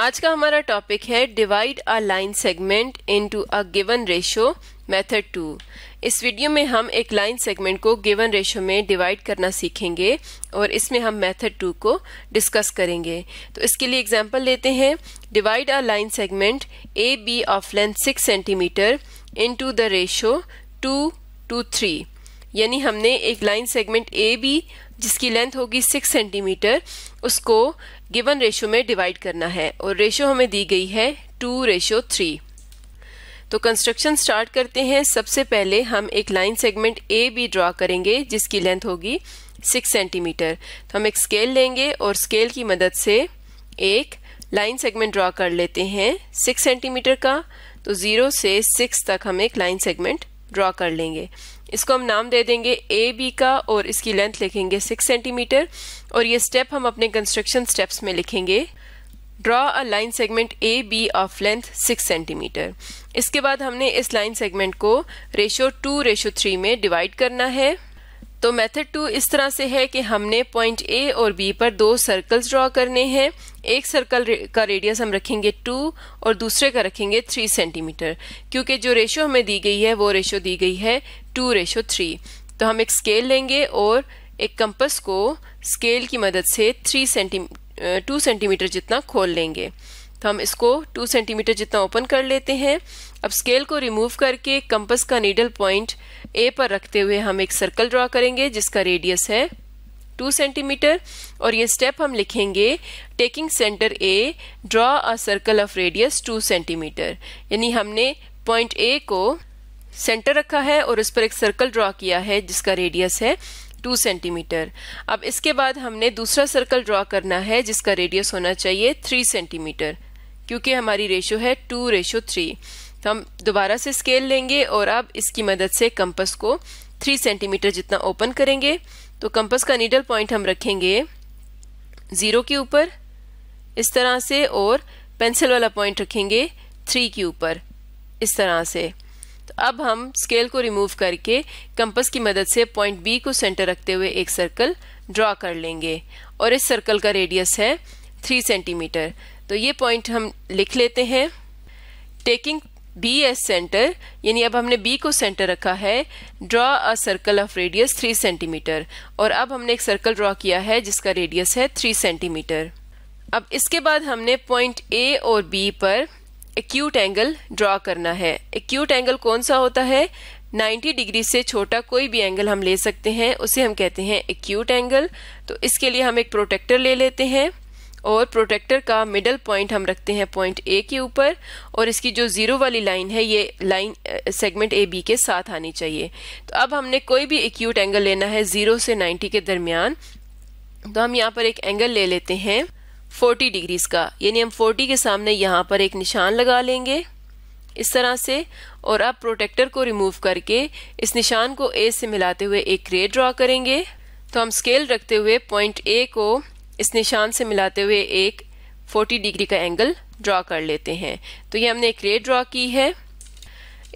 आज का हमारा टॉपिक है divide a line segment into a given ratio method two इस वीडियो में हम एक लाइन सेगमेंट को गिवन रेशो में डिवाइड करना सीखेंगे और इसमें हम मेथड टू को डिस्कस करेंगे तो इसके लिए एग्जांपल लेते हैं divide a line segment A B of length six centimetre into the ratio two to three यानी हमने एक लाइन सेगमेंट ए बी जिसकी लेंथ होगी सिक्स सेंटीमीटर उसको गिवन रेशो में डिवाइड करना है और रेशो हमें दी गई है टू रेशो थ्री तो कंस्ट्रक्शन स्टार्ट करते हैं सबसे पहले हम एक line segment A B draw करेंगे जिसकी लेंथ होगी सिक्स सेंटीमीटर तो हम एक स्केल लेंगे और स्केल की मदद से एक लाइन सेगमेंट ड्रॉ कर लेते हैं सिक्स सेंटीमीटर का तो ज़ीरो से सिक्स तक हम एक लाइन सेगमेंट ड्रॉ कर लेंगे इसको हम नाम दे देंगे ए बी का और इसकी लेंथ लिखेंगे सिक्स सेंटीमीटर और ये स्टेप हम अपने कंस्ट्रक्शन स्टेप्स में लिखेंगे draw a line segment A B of length six centimetre इसके बाद हमने इस लाइन सेगमेंट को रेशो टू रेशो थ्री में डिवाइड करना है तो मेथड टू इस तरह से है कि हमने पॉइंट ए और बी पर दो सर्कल्स ड्रॉ करने हैं एक सर्कल का रेडियस हम रखेंगे टू और दूसरे का रखेंगे थ्री सेंटीमीटर क्योंकि जो रेशो हमें दी गई है वो रेशो दी गई है टू रेशो थ्री तो हम एक स्केल लेंगे और एक कंपस को स्केल की मदद से थ्री सेंटी टू सेंटीमीटर जितना खोल लेंगे तो हम इसको टू सेंटीमीटर जितना ओपन कर लेते हैं अब स्केल को रिमूव करके कंपस का नीडल पॉइंट ए पर रखते हुए हम एक सर्कल ड्रॉ करेंगे जिसका रेडियस है टू सेंटीमीटर और ये स्टेप हम लिखेंगे taking centre A draw a circle of radius two centimetre यानी हमने पॉइंट ए को सेंटर रखा है और उस पर एक सर्कल ड्रॉ किया है जिसका रेडियस है टू सेंटीमीटर अब इसके बाद हमने दूसरा सर्कल ड्रॉ करना है जिसका रेडियस होना चाहिए थ्री सेंटीमीटर क्योंकि हमारी रेशो है टू रेशो थ्री तो हम दोबारा से स्केल लेंगे और अब इसकी मदद से कंपस को थ्री सेंटीमीटर जितना ओपन करेंगे तो कंपस का नीडल पॉइंट हम रखेंगे ज़ीरो के ऊपर इस तरह से और पेंसिल वाला पॉइंट रखेंगे थ्री के ऊपर इस तरह से तो अब हम स्केल को रिमूव करके कंपस की मदद से पॉइंट बी को सेंटर रखते हुए एक सर्कल ड्रा कर लेंगे और इस सर्कल का रेडियस है थ्री सेंटीमीटर तो ये पॉइंट हम लिख लेते हैं टेकिंग बी एस सेंटर यानी अब हमने बी को सेंटर रखा है draw a circle of radius three centimetre और अब हमने एक सर्कल ड्रॉ किया है जिसका रेडियस है थ्री सेंटीमीटर अब इसके बाद हमने पॉइंट ए और बी पर एक्यूट एंगल ड्रॉ करना है एक्यूट एंगल कौन सा होता है 90 डिग्री से छोटा कोई भी एंगल हम ले सकते हैं उसे हम कहते हैं एक्यूट एंगल तो इसके लिए हम एक प्रोटेक्टर ले लेते हैं और प्रोटेक्टर का मिडल पॉइंट हम रखते हैं पॉइंट ए के ऊपर और इसकी जो ज़ीरो वाली लाइन है ये लाइन सेगमेंट ए बी के साथ आनी चाहिए तो अब हमने कोई भी एक्यूट एंगल लेना है ज़ीरो से नाइन्टी के दरमियान तो हम यहाँ पर एक एंगल ले लेते हैं फोर्टी डिग्रीज़ का यानी हम फोर्टी के सामने यहाँ पर एक निशान लगा लेंगे इस तरह से और अब प्रोटेक्टर को रिमूव करके इस निशान को ए से मिलाते हुए एक रे ड्रा करेंगे तो हम स्केल रखते हुए पॉइंट ए को इस निशान से मिलाते हुए एक 40 डिग्री का एंगल ड्रा कर लेते हैं तो ये हमने एक रे ड्रॉ की है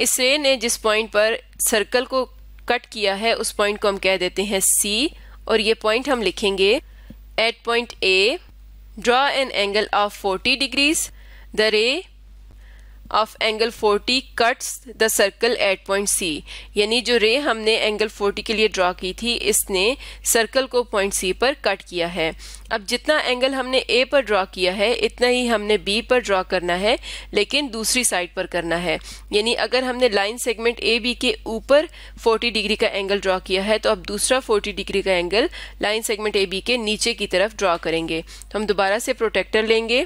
इस रे ने जिस पॉइंट पर सर्कल को कट किया है उस पॉइंट को हम कह देते हैं सी और ये पॉइंट हम लिखेंगे at point A draw an angle of 40 degrees the ray of angle 40 cuts the circle at point C यानी जो रे हमने एंगल 40 के लिए ड्रॉ की थी इसने सर्कल को पॉइंट सी पर कट किया है अब जितना एंगल हमने ए पर ड्रॉ किया है इतना ही हमने बी पर ड्रॉ करना है लेकिन दूसरी साइड पर करना है यानी अगर हमने लाइन सेगमेंट ए बी के ऊपर 40 डिग्री का एंगल ड्रॉ किया है तो अब दूसरा 40 डिग्री का angle line segment A B के नीचे की तरफ ड्रॉ करेंगे तो हम दोबारा से प्रोटेक्टर लेंगे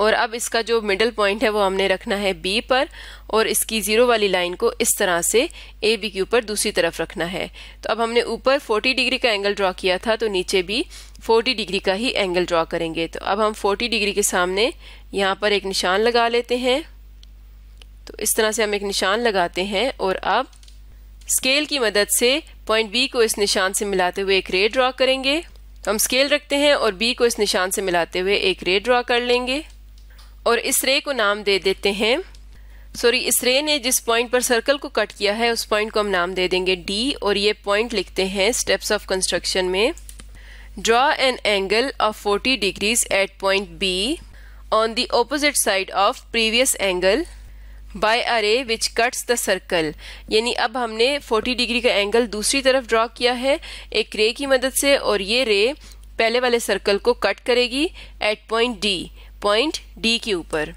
और अब इसका जो मिडल पॉइंट है वो हमने रखना है बी पर और इसकी ज़ीरो वाली लाइन को इस तरह से ए बी के ऊपर दूसरी तरफ रखना है तो अब हमने ऊपर 40 डिग्री का एंगल ड्रॉ किया था तो नीचे भी 40 डिग्री का ही एंगल ड्रॉ करेंगे तो अब हम 40 डिग्री के सामने यहाँ पर एक निशान लगा लेते हैं तो इस तरह से हम एक निशान लगाते हैं और अब स्केल की मदद से पॉइंट बी को इस निशान से मिलाते हुए एक रे ड्रॉ करेंगे हम स्केल रखते हैं और बी को इस निशान से मिलाते हुए एक रे ड्रा कर लेंगे और इस रे को नाम दे देते हैं सॉरी इस रे ने जिस पॉइंट पर सर्कल को कट किया है उस पॉइंट को हम नाम दे देंगे डी और ये पॉइंट लिखते हैं स्टेप्स ऑफ कंस्ट्रक्शन में draw an angle of 40 degrees at point B on the opposite side of previous angle by a ray which cuts the circle यानी अब हमने 40 डिग्री का एंगल दूसरी तरफ ड्रॉ किया है एक रे की मदद से और ये रे पहले वाले सर्कल को कट करेगी at point D point D के ऊपर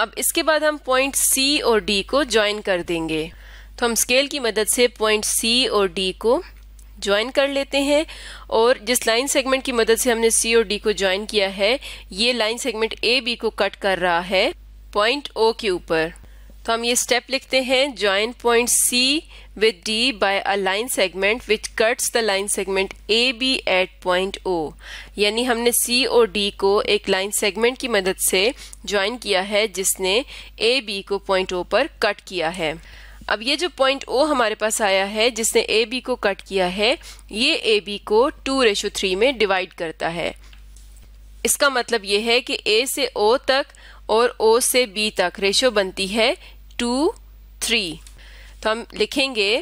अब इसके बाद हम पॉइंट सी और डी को ज्वाइन कर देंगे तो हम स्केल की मदद से पॉइंट सी और डी को ज्वाइन कर लेते हैं और जिस लाइन सेगमेंट की मदद से हमने सी और डी को ज्वाइन किया है ये लाइन सेगमेंट ए बी को कट कर रहा है पॉइंट ओ के ऊपर तो हम ये स्टेप लिखते हैं join point C with D by a line segment which cuts the line segment A B at point O यानी हमने सी और डी को एक लाइन सेगमेंट की मदद से ज्वाइन किया है जिसने ए बी को पॉइंट ओ पर कट किया है अब ये जो पॉइंट ओ हमारे पास आया है जिसने ए बी को कट किया है ये ए बी को टू रेशो थ्री में डिवाइड करता है इसका मतलब ये है कि ए से ओ तक और ओ से बी तक रेशो बनती है टू थ्री तो हम लिखेंगे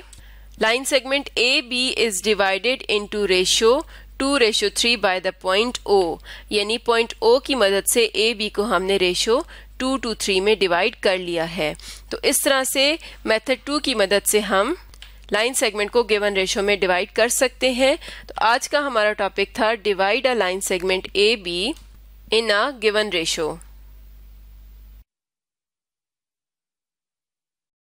line segment A B is divided into ratio two ratio three by the point O यानी पॉइंट ओ की मदद से ए बी को हमने रेशो टू टू थ्री में डिवाइड कर लिया है तो इस तरह से मेथड टू की मदद से हम लाइन सेगमेंट को गिवन रेशो में डिवाइड कर सकते हैं तो आज का हमारा टॉपिक था divide a line segment A B in a given ratio